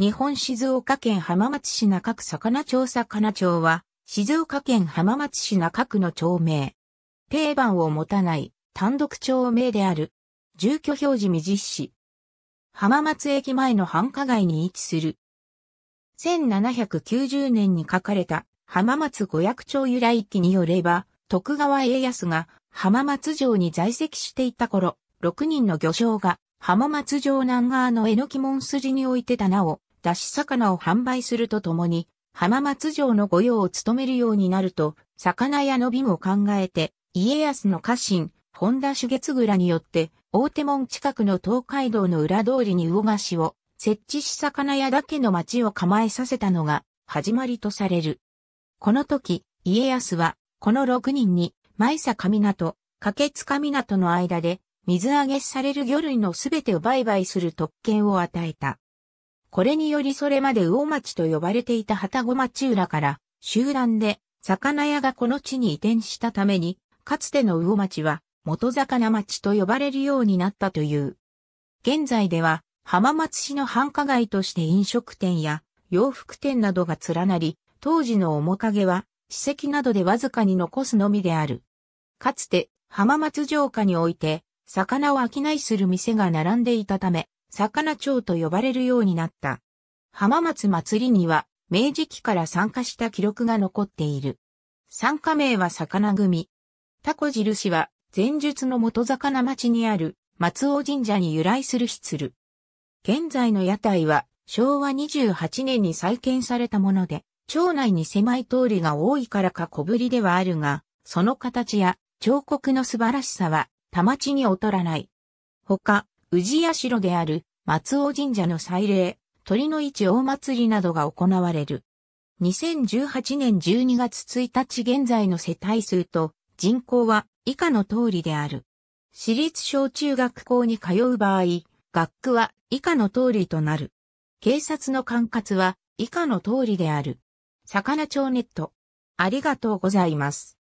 日本静岡県浜松市中区魚町魚町は、静岡県浜松市中区の町名。定番を持たない単独町名である。住居表示未実施。浜松駅前の繁華街に位置する。1790年に書かれた浜松五百町由来記によれば、徳川家康が浜松城に在籍していた頃、6人の漁商が浜松城南側の榎木門筋に置いてたなを出し魚を販売するとともに、浜松城の御用を務めるようになると、魚屋の美も考えて、家康の家臣、本田主月倉によって、大手門近くの東海道の裏通りに魚菓子を設置し魚屋だけの町を構えさせたのが始まりとされる。この時、家康は、この6人に、舞坂港、掛塚港の間で、水揚げされる魚類のすべてを売買する特権を与えた。これによりそれまで魚町と呼ばれていた旗子町浦から、集団で、魚屋がこの地に移転したために、かつての魚町は、元魚町と呼ばれるようになったという。現在では、浜松市の繁華街として飲食店や洋服店などが連なり、当時の面影は、史跡などでわずかに残すのみである。かつて、浜松城下において、魚を商いする店が並んでいたため、魚町と呼ばれるようになった。浜松祭りには、明治期から参加した記録が残っている。参加名は魚組。タコ印は、前述の元魚町にある松尾神社に由来するしつる。現在の屋台は、昭和28年に再建されたもので、町内に狭い通りが多いからか小ぶりではあるが、その形や彫刻の素晴らしさは、田町に劣らない。他、宇屋社である松尾神社の祭礼、鳥の市大祭りなどが行われる。2018年12月1日現在の世帯数と人口は以下の通りである。私立小中学校に通う場合、学区は以下の通りとなる。警察の管轄は以下の通りである。魚町ネット。ありがとうございます。